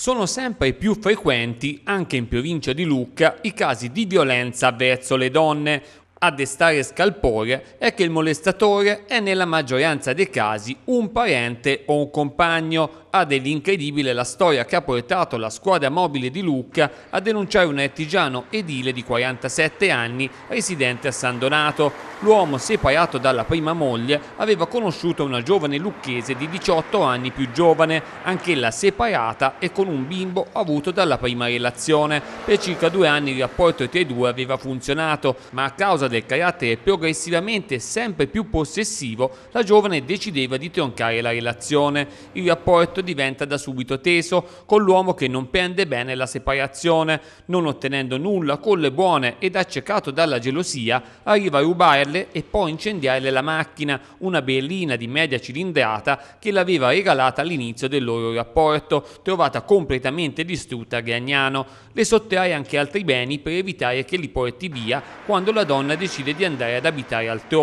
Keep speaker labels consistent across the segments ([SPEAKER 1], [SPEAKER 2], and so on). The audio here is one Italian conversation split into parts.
[SPEAKER 1] sono sempre più frequenti, anche in provincia di Lucca, i casi di violenza verso le donne. A destare scalpore è che il molestatore è nella maggioranza dei casi un parente o un compagno. Ad è incredibile la storia che ha portato la squadra mobile di Lucca a denunciare un artigiano edile di 47 anni residente a San Donato. L'uomo, separato dalla prima moglie, aveva conosciuto una giovane lucchese di 18 anni più giovane, anch'ella separata e con un bimbo avuto dalla prima relazione. Per circa due anni il rapporto tra i due aveva funzionato, ma a causa del carattere progressivamente sempre più possessivo, la giovane decideva di troncare la relazione. Il rapporto diventa da subito teso, con l'uomo che non prende bene la separazione. Non ottenendo nulla con le buone ed accecato dalla gelosia, arriva a rubare rubarle e poi incendiarle la macchina, una berlina di media cilindrata che l'aveva regalata all'inizio del loro rapporto, trovata completamente distrutta a Gragnano. Le sottrae anche altri beni per evitare che li porti via quando la donna decide di andare ad abitare altrove.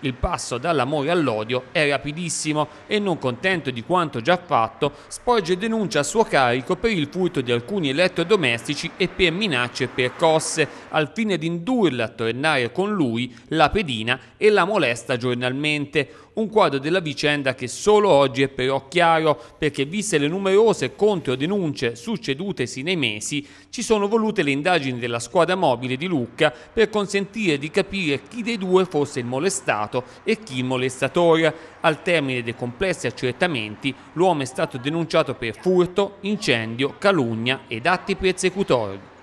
[SPEAKER 1] Il passo dall'amore all'odio è rapidissimo e non contento di quanto già fatto, sporge denuncia a suo carico per il furto di alcuni elettrodomestici e per minacce percosse, al fine di indurla a tornare con lui la pedina cittadina e la molesta giornalmente. Un quadro della vicenda che solo oggi è però chiaro perché viste le numerose controdenunce succedutesi nei mesi ci sono volute le indagini della squadra mobile di Lucca per consentire di capire chi dei due fosse il molestato e chi il molestatore. Al termine dei complessi accertamenti l'uomo è stato denunciato per furto, incendio, calunnia ed atti persecutori.